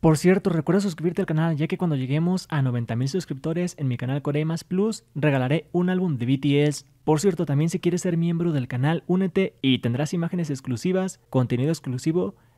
Por cierto, recuerda suscribirte al canal ya que cuando lleguemos a 90.000 suscriptores en mi canal Corea Plus regalaré un álbum de BTS. Por cierto, también si quieres ser miembro del canal, únete y tendrás imágenes exclusivas, contenido exclusivo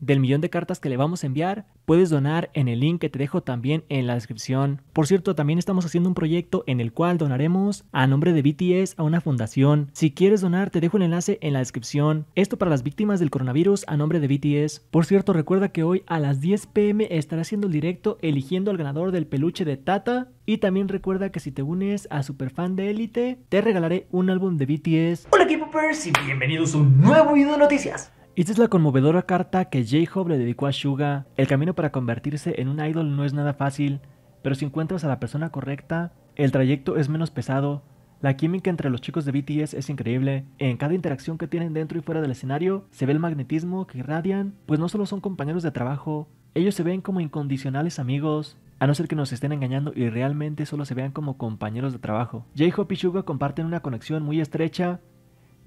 del millón de cartas que le vamos a enviar, puedes donar en el link que te dejo también en la descripción. Por cierto, también estamos haciendo un proyecto en el cual donaremos a nombre de BTS a una fundación. Si quieres donar, te dejo el enlace en la descripción. Esto para las víctimas del coronavirus a nombre de BTS. Por cierto, recuerda que hoy a las 10 pm estará haciendo el directo eligiendo al ganador del peluche de Tata. Y también recuerda que si te unes a Superfan de Elite, te regalaré un álbum de BTS. Hola, equipo popers y bienvenidos a un nuevo video de noticias. Esta es la conmovedora carta que J-Hope le dedicó a Suga. El camino para convertirse en un idol no es nada fácil, pero si encuentras a la persona correcta, el trayecto es menos pesado. La química entre los chicos de BTS es increíble. En cada interacción que tienen dentro y fuera del escenario, se ve el magnetismo que irradian, pues no solo son compañeros de trabajo, ellos se ven como incondicionales amigos, a no ser que nos estén engañando y realmente solo se vean como compañeros de trabajo. J-Hope y Suga comparten una conexión muy estrecha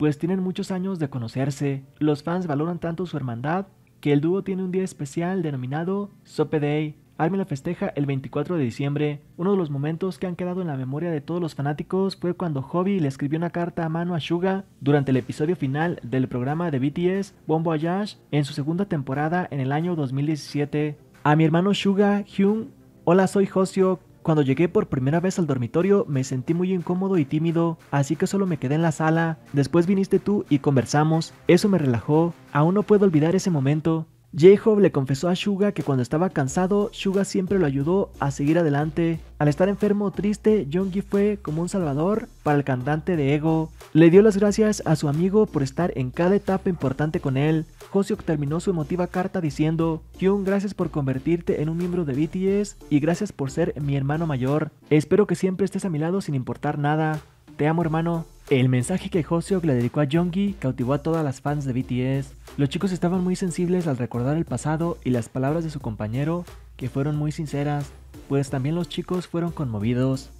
pues tienen muchos años de conocerse, los fans valoran tanto su hermandad que el dúo tiene un día especial denominado Sope Day. Arme la festeja el 24 de diciembre. Uno de los momentos que han quedado en la memoria de todos los fanáticos fue cuando Hobby le escribió una carta a mano a Suga durante el episodio final del programa de BTS Bombo Voyage en su segunda temporada en el año 2017. A mi hermano Suga Hyun, hola soy Josio, cuando llegué por primera vez al dormitorio me sentí muy incómodo y tímido, así que solo me quedé en la sala, después viniste tú y conversamos, eso me relajó, aún no puedo olvidar ese momento, J-Hope le confesó a Suga que cuando estaba cansado, Suga siempre lo ayudó a seguir adelante. Al estar enfermo o triste, Jonggi fue como un salvador para el cantante de Ego. Le dio las gracias a su amigo por estar en cada etapa importante con él. Hoseok terminó su emotiva carta diciendo, Kyung, gracias por convertirte en un miembro de BTS y gracias por ser mi hermano mayor. Espero que siempre estés a mi lado sin importar nada. Te amo hermano. El mensaje que Hoseok le dedicó a Jungi cautivó a todas las fans de BTS. Los chicos estaban muy sensibles al recordar el pasado y las palabras de su compañero, que fueron muy sinceras, pues también los chicos fueron conmovidos.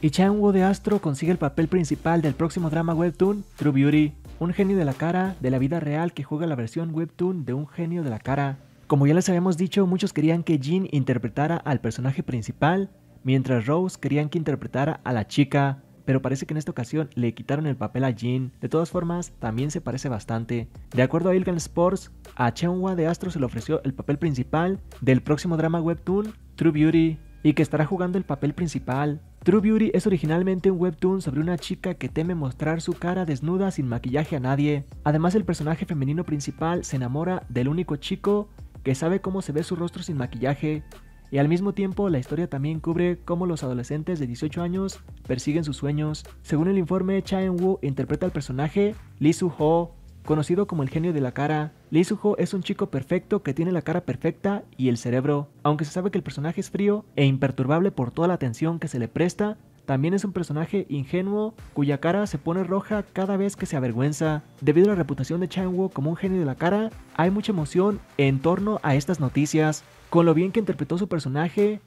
Y Chan Woo de Astro consigue el papel principal del próximo drama webtoon True Beauty, un genio de la cara de la vida real que juega la versión webtoon de un genio de la cara. Como ya les habíamos dicho, muchos querían que Jin interpretara al personaje principal, mientras Rose querían que interpretara a la chica, pero parece que en esta ocasión le quitaron el papel a Jin. De todas formas, también se parece bastante. De acuerdo a Ilgan Sports, a Chenhua de Astro se le ofreció el papel principal del próximo drama webtoon True Beauty y que estará jugando el papel principal. True Beauty es originalmente un webtoon sobre una chica que teme mostrar su cara desnuda sin maquillaje a nadie. Además, el personaje femenino principal se enamora del único chico que sabe cómo se ve su rostro sin maquillaje, y al mismo tiempo, la historia también cubre cómo los adolescentes de 18 años persiguen sus sueños. Según el informe, Cha Eun-woo interpreta al personaje Lee Soo-ho, conocido como el genio de la cara. Lee Soo-ho es un chico perfecto que tiene la cara perfecta y el cerebro. Aunque se sabe que el personaje es frío e imperturbable por toda la atención que se le presta, también es un personaje ingenuo cuya cara se pone roja cada vez que se avergüenza. Debido a la reputación de Chan-Woo como un genio de la cara, hay mucha emoción en torno a estas noticias. Con lo bien que interpretó su personaje,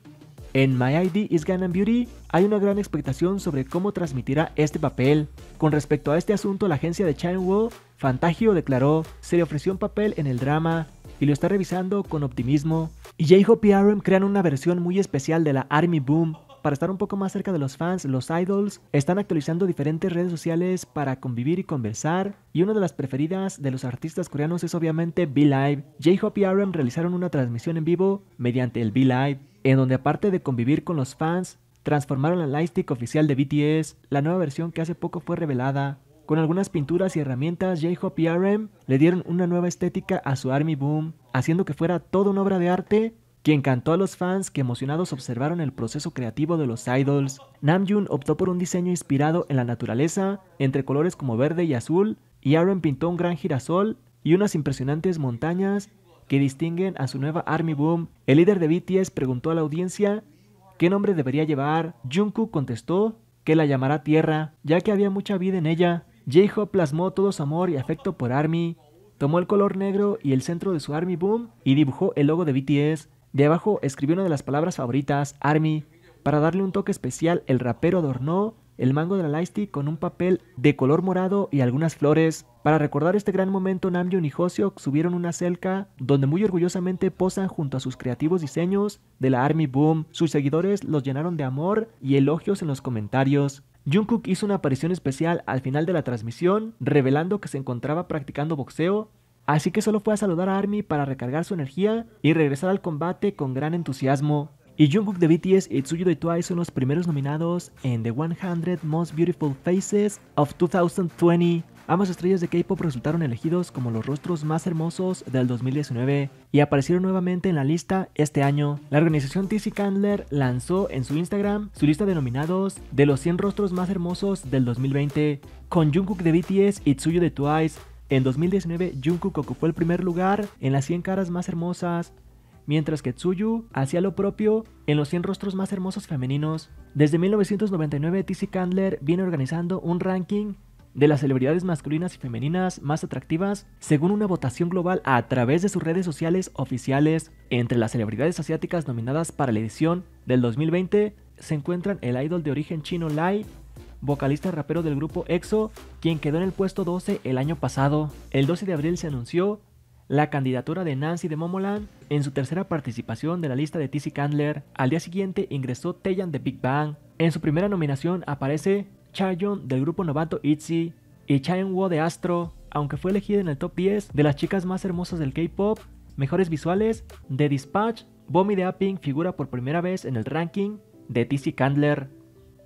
en My ID is Gun Beauty hay una gran expectación sobre cómo transmitirá este papel. Con respecto a este asunto, la agencia de Chan-Woo, Fantagio declaró, se le ofreció un papel en el drama y lo está revisando con optimismo. Y J-Hope y crean una versión muy especial de la Army Boom para estar un poco más cerca de los fans, los idols están actualizando diferentes redes sociales para convivir y conversar. Y una de las preferidas de los artistas coreanos es obviamente Be Live. J-Hope y RM realizaron una transmisión en vivo mediante el Be Live, en donde aparte de convivir con los fans, transformaron la lightstick oficial de BTS, la nueva versión que hace poco fue revelada. Con algunas pinturas y herramientas, J-Hope y RM le dieron una nueva estética a su Army Boom, haciendo que fuera toda una obra de arte quien cantó a los fans que emocionados observaron el proceso creativo de los idols. Namjoon optó por un diseño inspirado en la naturaleza, entre colores como verde y azul, y Aaron pintó un gran girasol y unas impresionantes montañas que distinguen a su nueva Army Boom. El líder de BTS preguntó a la audiencia qué nombre debería llevar. Jungkook contestó que la llamará Tierra, ya que había mucha vida en ella. J-Hope plasmó todo su amor y afecto por Army, tomó el color negro y el centro de su Army Boom y dibujó el logo de BTS. De abajo escribió una de las palabras favoritas, Army. Para darle un toque especial, el rapero adornó el mango de la lightstick con un papel de color morado y algunas flores. Para recordar este gran momento, Namjoon y Hoseok subieron una celca donde muy orgullosamente posan junto a sus creativos diseños de la Army Boom. Sus seguidores los llenaron de amor y elogios en los comentarios. Jungkook hizo una aparición especial al final de la transmisión, revelando que se encontraba practicando boxeo Así que solo fue a saludar a Army para recargar su energía y regresar al combate con gran entusiasmo. Y Jungkook de BTS y Tsuyu de Twice son los primeros nominados en The 100 Most Beautiful Faces of 2020. Ambas estrellas de K-pop resultaron elegidos como los rostros más hermosos del 2019 y aparecieron nuevamente en la lista este año. La organización TC Candler lanzó en su Instagram su lista de nominados de los 100 rostros más hermosos del 2020, con Jungkook de BTS y Tsuyu de Twice en 2019, Jungkook ocupó el primer lugar en las 100 caras más hermosas, mientras que Tsuyu hacía lo propio en los 100 rostros más hermosos femeninos. Desde 1999, TC Candler viene organizando un ranking de las celebridades masculinas y femeninas más atractivas según una votación global a través de sus redes sociales oficiales. Entre las celebridades asiáticas nominadas para la edición del 2020 se encuentran el idol de origen chino Lai, vocalista rapero del grupo EXO, quien quedó en el puesto 12 el año pasado. El 12 de abril se anunció la candidatura de Nancy de Momoland en su tercera participación de la lista de TC Candler. Al día siguiente ingresó Taeyeon de Big Bang. En su primera nominación aparece Chaeyoung del grupo novato ITZY y Chaeyoung Wo de Astro, aunque fue elegida en el top 10 de las chicas más hermosas del K-pop, mejores visuales, de Dispatch, Bomi de Apping figura por primera vez en el ranking de TC Candler.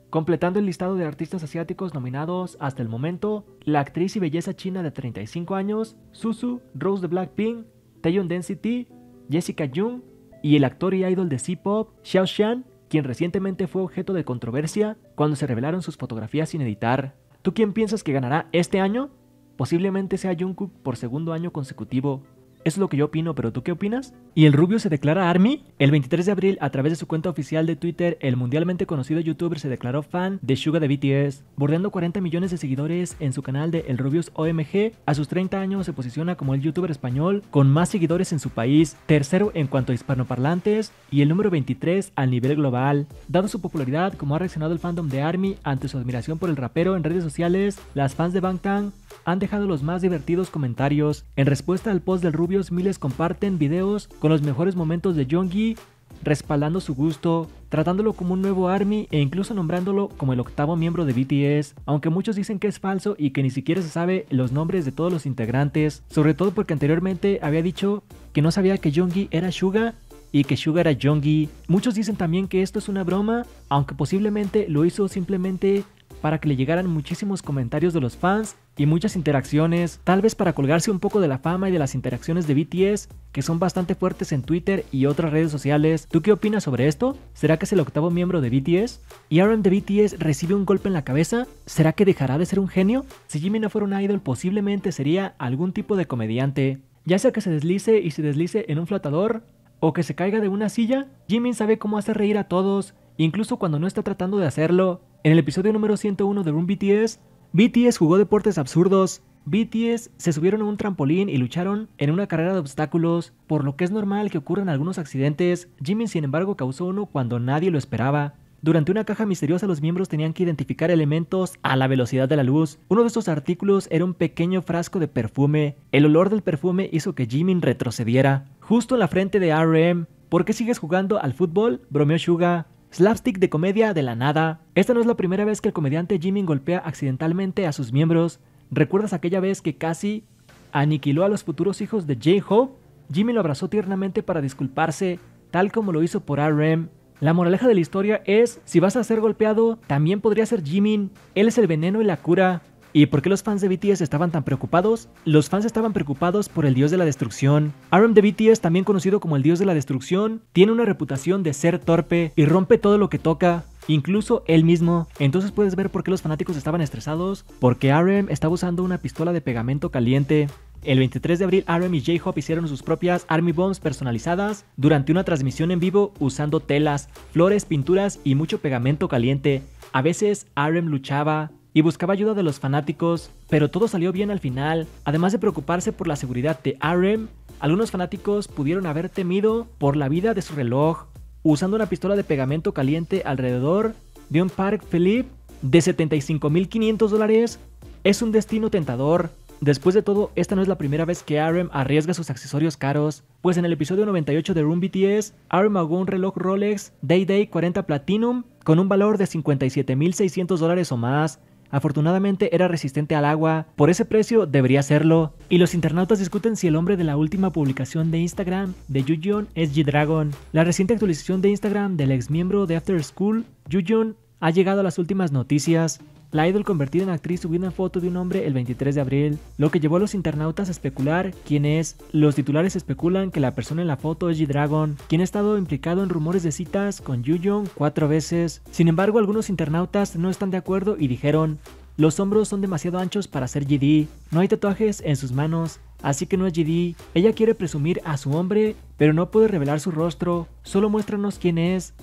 Completando el listado de artistas asiáticos nominados hasta el momento, la actriz y belleza china de 35 años, Susu, Rose de Blackpink, Taeyeon Density, Jessica Jung y el actor y idol de C-pop, Xiao Xian, quien recientemente fue objeto de controversia cuando se revelaron sus fotografías sin editar. ¿Tú quién piensas que ganará este año? Posiblemente sea Jungkook por segundo año consecutivo, es lo que yo opino, pero ¿tú qué opinas? Y el rubio se declara Army. El 23 de abril, a través de su cuenta oficial de Twitter, el mundialmente conocido youtuber se declaró fan de Suga de BTS. Bordeando 40 millones de seguidores en su canal de El Rubius OMG, a sus 30 años se posiciona como el youtuber español con más seguidores en su país, tercero en cuanto a hispanoparlantes y el número 23 al nivel global. Dado su popularidad, como ha reaccionado el fandom de ARMY ante su admiración por el rapero en redes sociales, las fans de Bangtan han dejado los más divertidos comentarios. En respuesta al post del Rubios, miles comparten videos con los mejores momentos de Yongi, respaldando su gusto, tratándolo como un nuevo ARMY e incluso nombrándolo como el octavo miembro de BTS, aunque muchos dicen que es falso y que ni siquiera se sabe los nombres de todos los integrantes, sobre todo porque anteriormente había dicho que no sabía que Yongi era Suga y que Suga era Yongi. Muchos dicen también que esto es una broma, aunque posiblemente lo hizo simplemente para que le llegaran muchísimos comentarios de los fans y muchas interacciones, tal vez para colgarse un poco de la fama y de las interacciones de BTS, que son bastante fuertes en Twitter y otras redes sociales. ¿Tú qué opinas sobre esto? ¿Será que es el octavo miembro de BTS? ¿Y Aaron de BTS recibe un golpe en la cabeza? ¿Será que dejará de ser un genio? Si Jimmy no fuera un idol, posiblemente sería algún tipo de comediante. Ya sea que se deslice y se deslice en un flotador, o que se caiga de una silla, Jimmy sabe cómo hacer reír a todos, incluso cuando no está tratando de hacerlo. En el episodio número 101 de Room BTS, BTS jugó deportes absurdos. BTS se subieron a un trampolín y lucharon en una carrera de obstáculos, por lo que es normal que ocurran algunos accidentes. Jimin sin embargo causó uno cuando nadie lo esperaba. Durante una caja misteriosa los miembros tenían que identificar elementos a la velocidad de la luz. Uno de estos artículos era un pequeño frasco de perfume. El olor del perfume hizo que Jimin retrocediera. Justo en la frente de RM, ¿por qué sigues jugando al fútbol? bromeó Suga. Slapstick de comedia de la nada. Esta no es la primera vez que el comediante Jimmy golpea accidentalmente a sus miembros. ¿Recuerdas aquella vez que casi aniquiló a los futuros hijos de J-Hope? Jimmy lo abrazó tiernamente para disculparse, tal como lo hizo por RM. La moraleja de la historia es, si vas a ser golpeado, también podría ser Jimin Él es el veneno y la cura. ¿Y por qué los fans de BTS estaban tan preocupados? Los fans estaban preocupados por el dios de la destrucción. RM de BTS, también conocido como el dios de la destrucción, tiene una reputación de ser torpe y rompe todo lo que toca, incluso él mismo. Entonces puedes ver por qué los fanáticos estaban estresados, porque RM estaba usando una pistola de pegamento caliente. El 23 de abril, RM y j Hop hicieron sus propias Army Bombs personalizadas durante una transmisión en vivo usando telas, flores, pinturas y mucho pegamento caliente. A veces, RM luchaba y buscaba ayuda de los fanáticos, pero todo salió bien al final. Además de preocuparse por la seguridad de Arem, algunos fanáticos pudieron haber temido por la vida de su reloj, usando una pistola de pegamento caliente alrededor de un Park Philippe de 75.500 dólares. Es un destino tentador. Después de todo, esta no es la primera vez que RM arriesga sus accesorios caros, pues en el episodio 98 de Room BTS, RM ahogó un reloj Rolex Day Day 40 Platinum con un valor de 57.600 dólares o más, Afortunadamente era resistente al agua, por ese precio debería serlo. Y los internautas discuten si el hombre de la última publicación de Instagram de Yujun es G-Dragon. La reciente actualización de Instagram del ex miembro de After School, Yujun, ha llegado a las últimas noticias. La idol convertida en actriz subió una foto de un hombre el 23 de abril, lo que llevó a los internautas a especular quién es. Los titulares especulan que la persona en la foto es G-Dragon, quien ha estado implicado en rumores de citas con Yu-Jung cuatro veces. Sin embargo, algunos internautas no están de acuerdo y dijeron, los hombros son demasiado anchos para ser GD, no hay tatuajes en sus manos, así que no es GD. Ella quiere presumir a su hombre, pero no puede revelar su rostro, solo muéstranos quién es.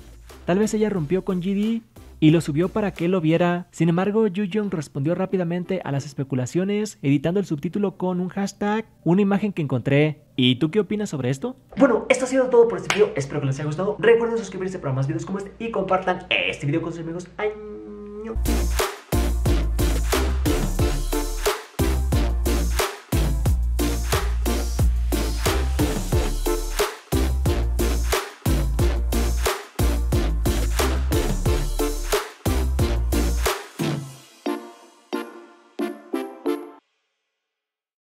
Tal vez ella rompió con GD y lo subió para que lo viera. Sin embargo, Yu respondió rápidamente a las especulaciones, editando el subtítulo con un hashtag, una imagen que encontré. ¿Y tú qué opinas sobre esto? Bueno, esto ha sido todo por este video. Espero que les haya gustado. Recuerden suscribirse para más videos como este y compartan este video con sus amigos. Año.